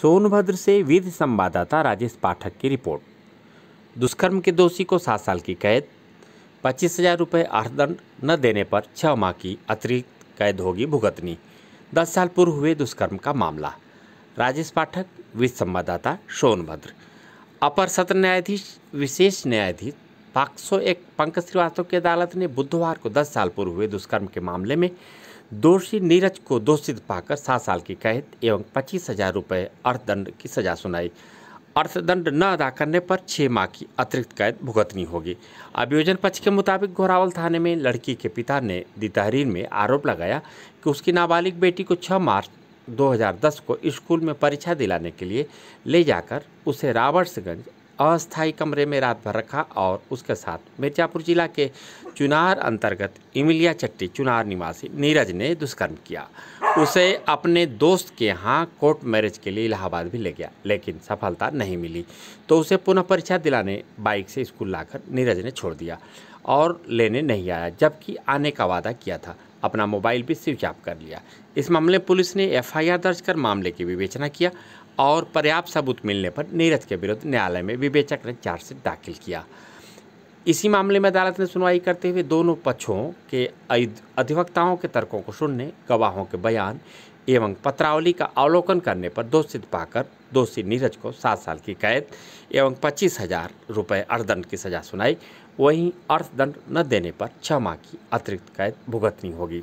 सोनभद्र से विधि संवाददाता राजेश पाठक की रिपोर्ट दुष्कर्म के दोषी को सात साल की कैद पच्चीस हजार रुपये अर्थदंड न देने पर छह माह की अतिरिक्त कैद होगी भुगतनी दस साल पूर्व हुए दुष्कर्म का मामला राजेश पाठक विधि संवाददाता सोनभद्र अपर सत्र न्यायाधीश विशेष न्यायाधीश पाक्सो एक पंकज श्रीवास्तव की अदालत ने बुधवार को दस साल पूर्व हुए दुष्कर्म के मामले में दोषी नीरज को दोषित पाकर सात साल की कैद एवं पच्चीस हजार रुपये अर्थदंड की सजा सुनाई अर्थदंड न अदा करने पर छः माह की अतिरिक्त कैद भुगतनी होगी अभियोजन पक्ष के मुताबिक घोरावल थाने में लड़की के पिता ने दी तहरीर में आरोप लगाया कि उसकी नाबालिग बेटी को छः मार्च 2010 को स्कूल में परीक्षा दिलाने के लिए ले जाकर उसे राबर्ट्सगंज अस्थायी कमरे में रात भर रखा और उसके साथ मिर्जापुर जिला के चुनार अंतर्गत इमिलिया चट्टी चुनार निवासी नीरज ने दुष्कर्म किया उसे अपने दोस्त के यहाँ कोर्ट मैरिज के लिए इलाहाबाद भी ले गया लेकिन सफलता नहीं मिली तो उसे पुनः परीक्षा दिलाने बाइक से स्कूल लाकर नीरज ने छोड़ दिया और लेने नहीं आया जबकि आने का वादा किया था अपना मोबाइल भी स्विच ऑफ कर लिया इस मामले पुलिस ने एफआईआर दर्ज कर मामले की विवेचना किया और पर्याप्त सबूत मिलने पर नीरज के विरुद्ध न्यायालय में विवेचक ने चार्जशीट दाखिल किया इसी मामले में अदालत ने सुनवाई करते हुए दोनों पक्षों के अधिवक्ताओं के तर्कों को सुनने गवाहों के बयान एवं पत्रावली का अवलोकन करने पर दोषित पाकर दोषी नीरज को सात साल की कैद एवं पच्चीस हजार रुपये अर्थदंड की सजा सुनाई वहीं अर्थदंड न देने पर छह माह की अतिरिक्त कैद भुगतनी होगी